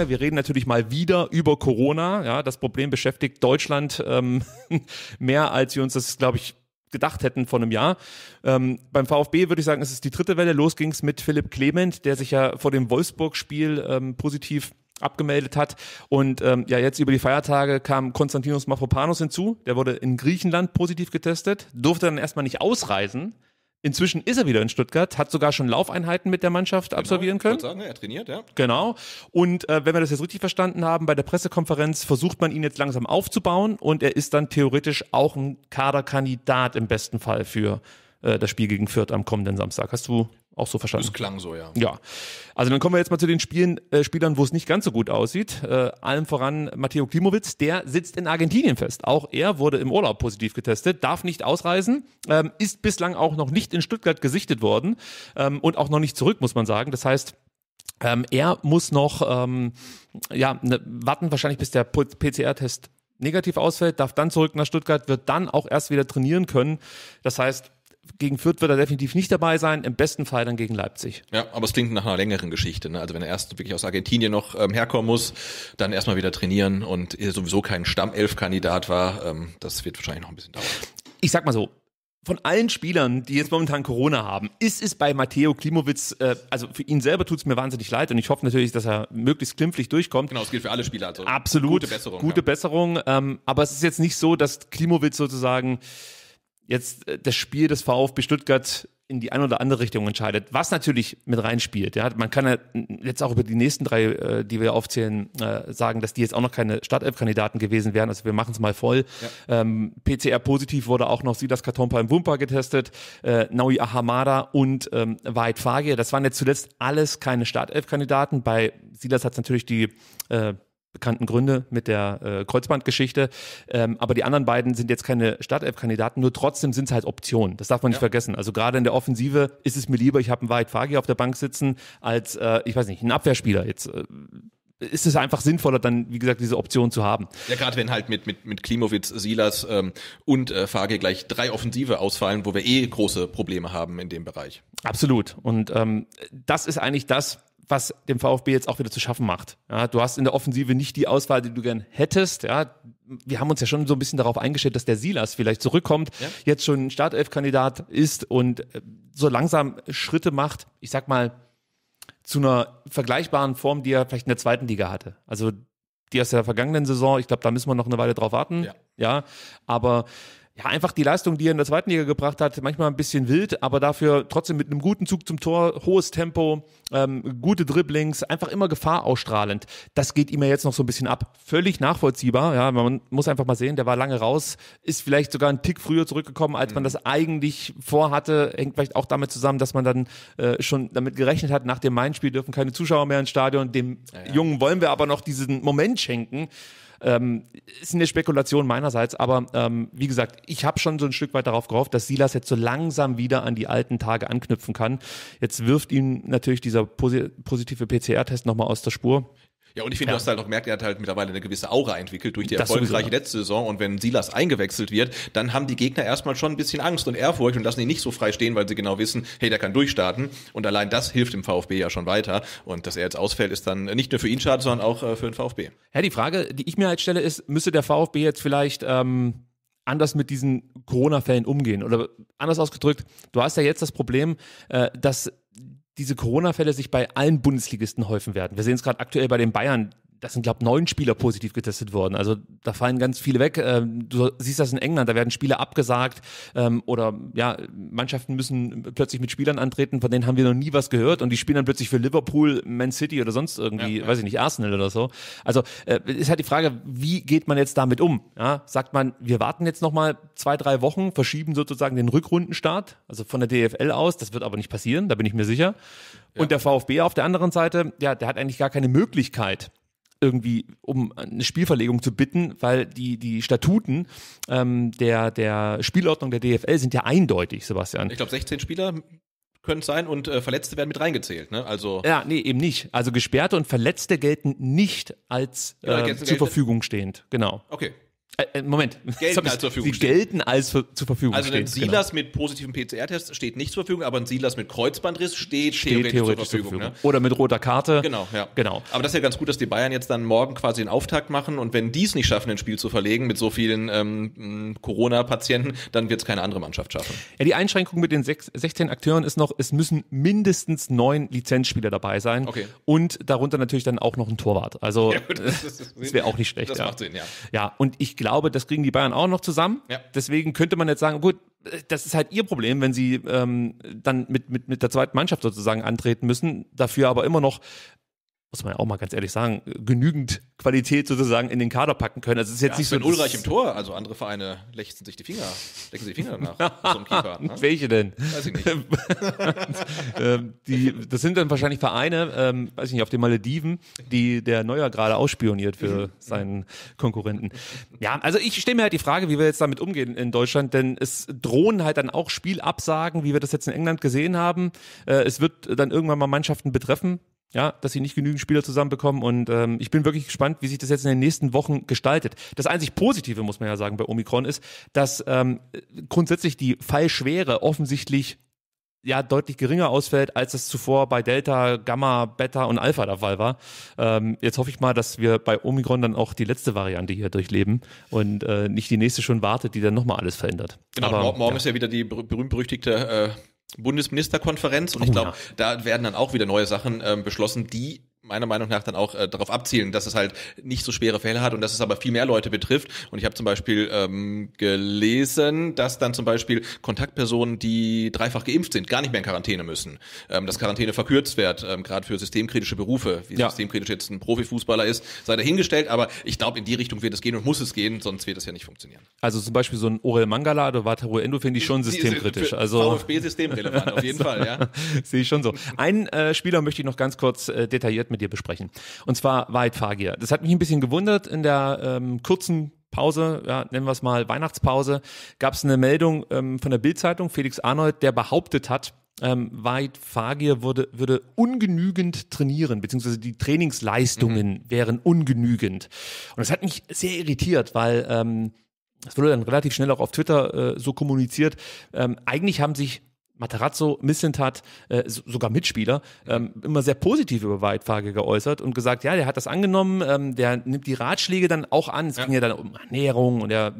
Sache. Wir reden natürlich mal wieder über Corona. Ja, das Problem beschäftigt Deutschland ähm, mehr, als wir uns das, glaube ich, gedacht hätten vor einem Jahr. Ähm, beim VfB würde ich sagen, es ist die dritte Welle. Los ging es mit Philipp Clement, der sich ja vor dem Wolfsburg-Spiel ähm, positiv abgemeldet hat. Und ähm, ja, jetzt über die Feiertage kam Konstantinos Mafropanos hinzu. Der wurde in Griechenland positiv getestet, durfte dann erstmal nicht ausreisen. Inzwischen ist er wieder in Stuttgart, hat sogar schon Laufeinheiten mit der Mannschaft genau, absolvieren können. Ich sagen, er trainiert, ja. Genau. Und äh, wenn wir das jetzt richtig verstanden haben, bei der Pressekonferenz versucht man ihn jetzt langsam aufzubauen und er ist dann theoretisch auch ein Kaderkandidat im besten Fall für äh, das Spiel gegen Fürth am kommenden Samstag. Hast du auch so verstanden. Das klang so, ja. Ja. Also dann kommen wir jetzt mal zu den Spielen, äh, Spielern, wo es nicht ganz so gut aussieht. Äh, allem voran Matteo Klimowitz, der sitzt in Argentinien fest. Auch er wurde im Urlaub positiv getestet, darf nicht ausreisen, ähm, ist bislang auch noch nicht in Stuttgart gesichtet worden ähm, und auch noch nicht zurück, muss man sagen. Das heißt, ähm, er muss noch ähm, ja, ne, warten wahrscheinlich, bis der PCR-Test negativ ausfällt, darf dann zurück nach Stuttgart, wird dann auch erst wieder trainieren können. Das heißt, gegen Fürth wird er definitiv nicht dabei sein, im besten Fall dann gegen Leipzig. Ja, aber es klingt nach einer längeren Geschichte. Ne? Also wenn er erst wirklich aus Argentinien noch ähm, herkommen muss, dann erstmal wieder trainieren und sowieso kein Stammelf-Kandidat war, ähm, das wird wahrscheinlich noch ein bisschen dauern. Ich sag mal so, von allen Spielern, die jetzt momentan Corona haben, ist es bei Matteo Klimowitz, äh, also für ihn selber tut es mir wahnsinnig leid und ich hoffe natürlich, dass er möglichst klimpflich durchkommt. Genau, es gilt für alle Spieler. Also Absolut. Gute Besserung. Gute ja. Besserung. Ähm, aber es ist jetzt nicht so, dass Klimowitz sozusagen jetzt äh, das Spiel des VfB Stuttgart in die eine oder andere Richtung entscheidet, was natürlich mit reinspielt. Ja, man kann ja jetzt auch über die nächsten drei, äh, die wir aufzählen, äh, sagen, dass die jetzt auch noch keine Startelf-Kandidaten gewesen wären. Also wir machen es mal voll. Ja. Ähm, PCR-positiv wurde auch noch Silas Katompa im Wumpa getestet, Naui Ahamada und ähm, Wahid Fagir. Das waren jetzt zuletzt alles keine Startelf-Kandidaten. Bei Silas hat es natürlich die bekannten Gründe mit der äh, Kreuzbandgeschichte. Ähm, aber die anderen beiden sind jetzt keine Startelf-Kandidaten, nur trotzdem sind es halt Optionen. Das darf man nicht vergessen. Also gerade in der Offensive ist es mir lieber, ich habe einen Wahid Fagi auf der Bank sitzen, als, äh, ich weiß nicht, einen Abwehrspieler jetzt. Äh, ist es einfach sinnvoller, dann, wie gesagt, diese Option zu haben. Ja, gerade wenn halt mit, mit, mit Klimowitz, Silas ähm, und äh, Fage gleich drei Offensive ausfallen, wo wir eh große Probleme haben in dem Bereich. Absolut. Und ähm, das ist eigentlich das, was dem VfB jetzt auch wieder zu schaffen macht. Ja, du hast in der Offensive nicht die Auswahl, die du gern hättest. Ja, wir haben uns ja schon so ein bisschen darauf eingestellt, dass der Silas vielleicht zurückkommt, ja. jetzt schon Startelf-Kandidat ist und äh, so langsam Schritte macht, ich sag mal, zu einer vergleichbaren Form, die er vielleicht in der zweiten Liga hatte. Also die aus der vergangenen Saison, ich glaube, da müssen wir noch eine Weile drauf warten. Ja, ja aber ja, einfach die Leistung, die er in der zweiten Liga gebracht hat, manchmal ein bisschen wild, aber dafür trotzdem mit einem guten Zug zum Tor, hohes Tempo, ähm, gute Dribblings, einfach immer Gefahr ausstrahlend. Das geht ihm ja jetzt noch so ein bisschen ab. Völlig nachvollziehbar, ja, man muss einfach mal sehen, der war lange raus, ist vielleicht sogar einen Tick früher zurückgekommen, als mhm. man das eigentlich vorhatte. Hängt vielleicht auch damit zusammen, dass man dann äh, schon damit gerechnet hat, nach dem Main-Spiel dürfen keine Zuschauer mehr ins Stadion, dem ja, ja. Jungen wollen wir aber noch diesen Moment schenken. Ähm, ist eine Spekulation meinerseits, aber ähm, wie gesagt, ich habe schon so ein Stück weit darauf gehofft, dass Silas jetzt so langsam wieder an die alten Tage anknüpfen kann. Jetzt wirft ihn natürlich dieser posi positive PCR-Test nochmal aus der Spur. Ja, und ich finde, ja. du hast halt auch gemerkt, er hat halt mittlerweile eine gewisse Aura entwickelt durch die das erfolgreiche letzte Saison. Und wenn Silas eingewechselt wird, dann haben die Gegner erstmal schon ein bisschen Angst und Ehrfurcht und lassen ihn nicht so frei stehen, weil sie genau wissen, hey, der kann durchstarten. Und allein das hilft dem VfB ja schon weiter. Und dass er jetzt ausfällt, ist dann nicht nur für ihn schade, sondern auch äh, für den VfB. Ja, die Frage, die ich mir halt stelle, ist, müsste der VfB jetzt vielleicht ähm, anders mit diesen Corona-Fällen umgehen? Oder anders ausgedrückt, du hast ja jetzt das Problem, äh, dass diese Corona-Fälle sich bei allen Bundesligisten häufen werden. Wir sehen es gerade aktuell bei den Bayern, das sind, glaube ich, neun Spieler positiv getestet worden. Also da fallen ganz viele weg. Ähm, du siehst das in England, da werden Spiele abgesagt ähm, oder ja, Mannschaften müssen plötzlich mit Spielern antreten, von denen haben wir noch nie was gehört und die spielen dann plötzlich für Liverpool, Man City oder sonst irgendwie, ja, ja. weiß ich nicht, Arsenal oder so. Also äh, ist halt die Frage, wie geht man jetzt damit um? Ja, sagt man, wir warten jetzt nochmal zwei, drei Wochen, verschieben sozusagen den Rückrundenstart, also von der DFL aus, das wird aber nicht passieren, da bin ich mir sicher. Und der VfB auf der anderen Seite, ja, der hat eigentlich gar keine Möglichkeit, irgendwie um eine Spielverlegung zu bitten, weil die, die Statuten ähm, der, der Spielordnung der DFL sind ja eindeutig, Sebastian. Ich glaube, 16 Spieler können es sein und äh, Verletzte werden mit reingezählt, ne? Also ja, nee, eben nicht. Also Gesperrte und Verletzte gelten nicht als äh, ja, zur Verfügung stehend, genau. Okay. Äh, äh, Moment, gelten als zur Verfügung sie gelten als für, zur Verfügung Also ein genau. Silas genau. mit positivem PCR-Test steht nicht zur Verfügung, aber ein Silas mit Kreuzbandriss steht, steht theoretisch, zur Verfügung. Zur Verfügung. Ne? Oder mit roter Karte. Genau, ja. genau. Aber das ist ja ganz gut, dass die Bayern jetzt dann morgen quasi einen Auftakt machen und wenn die es nicht schaffen, ein Spiel zu verlegen mit so vielen ähm, Corona-Patienten, dann wird es keine andere Mannschaft schaffen. Ja, die Einschränkung mit den 16 Akteuren ist noch, es müssen mindestens neun Lizenzspieler dabei sein okay. und darunter natürlich dann auch noch ein Torwart. Also ja, gut, das, das wäre auch nicht schlecht. Das ja. macht Sinn, ja. Ja, und ich glaube, das kriegen die Bayern auch noch zusammen. Ja. Deswegen könnte man jetzt sagen, gut, das ist halt ihr Problem, wenn sie ähm, dann mit, mit, mit der zweiten Mannschaft sozusagen antreten müssen, dafür aber immer noch muss man ja auch mal ganz ehrlich sagen, genügend Qualität sozusagen in den Kader packen können. Also es ist jetzt ja, nicht so. Ulreich im Tor, also andere Vereine lechzen sich die Finger, lecken sich die Finger danach. so Keeper, ne? Welche denn? Weiß ich nicht. Ähm, die, das sind dann wahrscheinlich Vereine, ähm, weiß ich nicht, auf den Malediven, die der Neuer gerade ausspioniert für mhm. seinen Konkurrenten. Ja, also ich stelle mir halt die Frage, wie wir jetzt damit umgehen in Deutschland, denn es drohen halt dann auch Spielabsagen, wie wir das jetzt in England gesehen haben. Äh, es wird dann irgendwann mal Mannschaften betreffen, ja, dass sie nicht genügend Spieler zusammenbekommen. Und ähm, ich bin wirklich gespannt, wie sich das jetzt in den nächsten Wochen gestaltet. Das einzig Positive, muss man ja sagen, bei Omikron ist, dass ähm, grundsätzlich die Fallschwere offensichtlich ja deutlich geringer ausfällt, als das zuvor bei Delta, Gamma, Beta und Alpha der Fall war. Ähm, jetzt hoffe ich mal, dass wir bei Omikron dann auch die letzte Variante hier durchleben und äh, nicht die nächste schon wartet, die dann nochmal alles verändert. Genau, Aber, morgen ja. ist ja wieder die berühmt-berüchtigte äh, Bundesministerkonferenz und oh, ich glaube, ja. da werden dann auch wieder neue Sachen ähm, beschlossen, die meiner Meinung nach dann auch äh, darauf abzielen, dass es halt nicht so schwere Fälle hat und dass es aber viel mehr Leute betrifft. Und ich habe zum Beispiel ähm, gelesen, dass dann zum Beispiel Kontaktpersonen, die dreifach geimpft sind, gar nicht mehr in Quarantäne müssen. Ähm, dass Quarantäne verkürzt wird, ähm, gerade für systemkritische Berufe, wie ja. systemkritisch jetzt ein Profifußballer ist, sei dahingestellt. Aber ich glaube, in die Richtung wird es gehen und muss es gehen, sonst wird es ja nicht funktionieren. Also zum Beispiel so ein Orel Mangala oder Wataru Endo finde ich schon systemkritisch. Also VfB systemrelevant auf jeden Fall, ja. Sehe ich schon so. Einen äh, Spieler möchte ich noch ganz kurz äh, detailliert mit mit dir besprechen. Und zwar Wahid Fagir. Das hat mich ein bisschen gewundert in der ähm, kurzen Pause, ja, nennen wir es mal Weihnachtspause, gab es eine Meldung ähm, von der Bildzeitung, Felix Arnold, der behauptet hat, ähm, Wahid Fagir würde, würde ungenügend trainieren, beziehungsweise die Trainingsleistungen mhm. wären ungenügend. Und das hat mich sehr irritiert, weil ähm, das wurde dann relativ schnell auch auf Twitter äh, so kommuniziert. Ähm, eigentlich haben sich Materazzo, Missentat, äh, sogar Mitspieler, ähm, immer sehr positiv über Weitfage geäußert und gesagt, ja, der hat das angenommen, ähm, der nimmt die Ratschläge dann auch an. Es ja. ging ja dann um Ernährung und er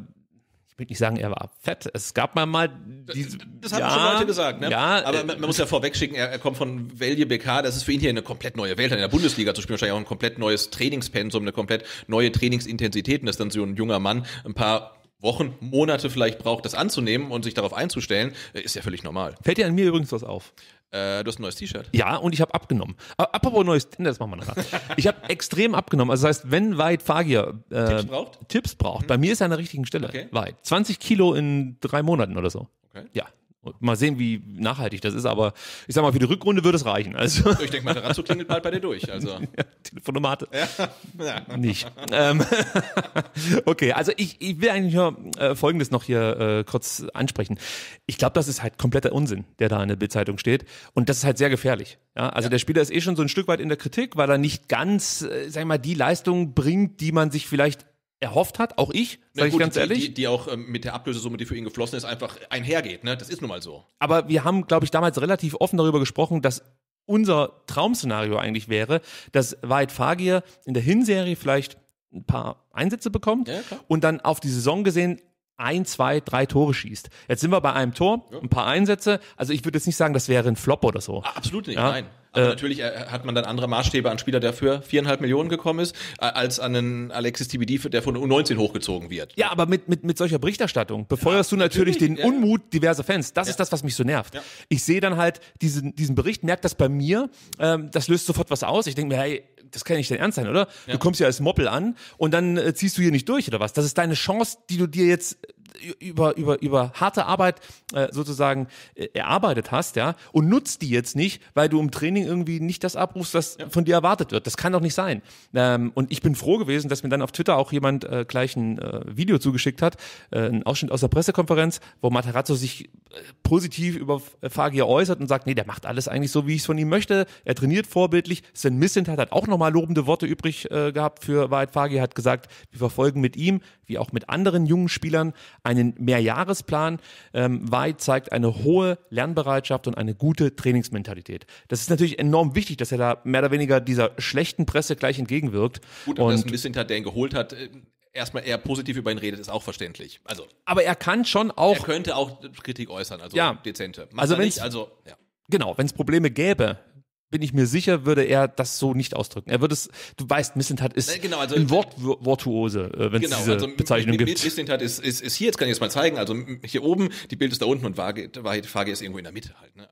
ich will nicht sagen, er war fett. Es gab mal mal diese, Das, haben ja, schon Leute gesagt, ne? Ja, Aber man, man muss ja vorwegschicken, er, er kommt von Velje BK, das ist für ihn hier eine komplett neue Welt. In der Bundesliga zu spielen, wahrscheinlich auch ein komplett neues Trainingspensum, eine komplett neue Trainingsintensität. Und dass dann so ein junger Mann ein paar Wochen, Monate vielleicht braucht, das anzunehmen und sich darauf einzustellen, äh, ist ja völlig normal. Fällt dir an mir übrigens was auf? Äh, du hast ein neues T-Shirt. Ja, und ich habe abgenommen. Aber apropos neues, ne, das machen wir nachher. ich habe extrem abgenommen. Also das heißt, wenn weit Fagier äh, Tipps braucht, Tipps braucht. Mhm. bei mir ist er an der richtigen Stelle. Okay. Weit. 20 Kilo in drei Monaten oder so. Okay. Ja. Mal sehen, wie nachhaltig das ist, aber ich sag mal, für die Rückrunde würde es reichen. Also. Ich denke mal, der Ranzo klingelt bald bei dir durch. Also. Ja, Telefonomate. Ja. ja. Nicht. Ähm, okay, also ich, ich will eigentlich nur äh, Folgendes noch hier äh, kurz ansprechen. Ich glaube, das ist halt kompletter Unsinn, der da in der Bildzeitung steht. Und das ist halt sehr gefährlich. Ja? Also ja. der Spieler ist eh schon so ein Stück weit in der Kritik, weil er nicht ganz, äh, sag ich mal, die Leistung bringt, die man sich vielleicht erhofft hat, auch ich, sage ich ganz die, ehrlich. Die, die auch ähm, mit der Ablösesumme, die für ihn geflossen ist, einfach einhergeht, ne? Das ist nun mal so. Aber wir haben, glaube ich, damals relativ offen darüber gesprochen, dass unser Traumszenario eigentlich wäre, dass Wahid Fagir in der Hinserie vielleicht ein paar Einsätze bekommt ja, und dann auf die Saison gesehen ein, zwei, drei Tore schießt. Jetzt sind wir bei einem Tor, ja. ein paar Einsätze. Also ich würde jetzt nicht sagen, das wäre ein Flop oder so. Ah, absolut nicht, ja? nein. Aber äh, natürlich äh, hat man dann andere Maßstäbe an Spieler, der für viereinhalb Millionen gekommen ist, äh, als an einen Alexis Tibidi, der von U19 hochgezogen wird. Ja, aber mit, mit, mit solcher Berichterstattung befeuerst ja, du natürlich, natürlich den ja. Unmut diverser Fans. Das ja. ist das, was mich so nervt. Ich sehe dann halt diesen, diesen Bericht, merke das bei mir, ähm, das löst sofort was aus. Ich denke mir, hey, das kann ja nicht dein Ernst sein, oder? Du kommst ja als Moppel an und dann äh, ziehst du hier nicht durch oder was? Das ist deine Chance, die du dir jetzt über, über, über harte Arbeit äh, sozusagen äh, erarbeitet hast, ja, und nutzt die jetzt nicht, weil du im Training irgendwie nicht das abrufst, was ja. von dir erwartet wird. Das kann doch nicht sein. Ähm, und ich bin froh gewesen, dass mir dann auf Twitter auch jemand äh, gleich ein äh, Video zugeschickt hat, äh, ein Ausschnitt aus der Pressekonferenz, wo Materazzo sich äh, positiv über äh, Fagier äußert und sagt, nee, der macht alles eigentlich so, wie ich es von ihm möchte. Er trainiert vorbildlich. Sven Missent hat halt auch nochmal lobende Worte übrig äh, gehabt für Wahrheit Fagier, hat gesagt, wir verfolgen mit ihm, wie auch mit anderen jungen Spielern, einen Mehrjahresplan. Ähm, Wei zeigt eine hohe Lernbereitschaft und eine gute Trainingsmentalität. Das ist natürlich enorm wichtig, dass er da mehr oder weniger dieser schlechten Presse gleich entgegenwirkt. Gut, aber und das ein bisschen hat, der geholt hat äh, erstmal eher positiv über ihn redet, ist auch verständlich. Also, aber er kann schon auch. Er könnte auch Kritik äußern, also ja, dezente. Macht also wenn also ja. Genau, wenn es Probleme gäbe, bin ich mir sicher, würde er das so nicht ausdrücken. Er würde es, du weißt, Missentat ist äh, genau, also, ein äh, Wort, Wortuose, äh, wenn es genau, diese also, Bezeichnung gibt. Missentat ist, ist, ist hier, jetzt kann ich es mal zeigen, also hier oben, die Bild ist da unten und Waage, Waage ist irgendwo in der Mitte halt. Ne?